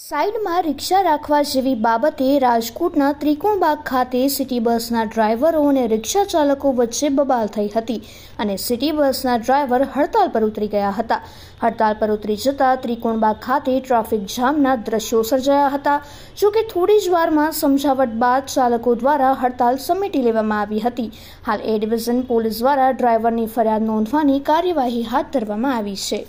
સાઇડમાં રિક્ષા રાખવા જેવી બાબતે રાજકોટના ત્રિકોણબાગ ખાતે સિટી બસના ડ્રાઈવરો અને રિક્ષા ચાલકો વચ્ચે બબાલ થઈ હતી અને સિટી બસના ડ્રાઈવર હડતાલ પર ઉતરી ગયા હતા હડતાલ પર ઉતરી જતાં ત્રિકોણબાગ ખાતે ટ્રાફિક જામના દ્રશ્યો સર્જાયા હતા જોકે થોડી જ વારમાં સમજાવટ બાદ ચાલકો દ્વારા હડતાલ સમેટી લેવામાં આવી હતી હાલ એ ડિવિઝન પોલીસ દ્વારા ડ્રાઈવરની ફરિયાદ નોંધવાની કાર્યવાહી હાથ ધરવામાં આવી છે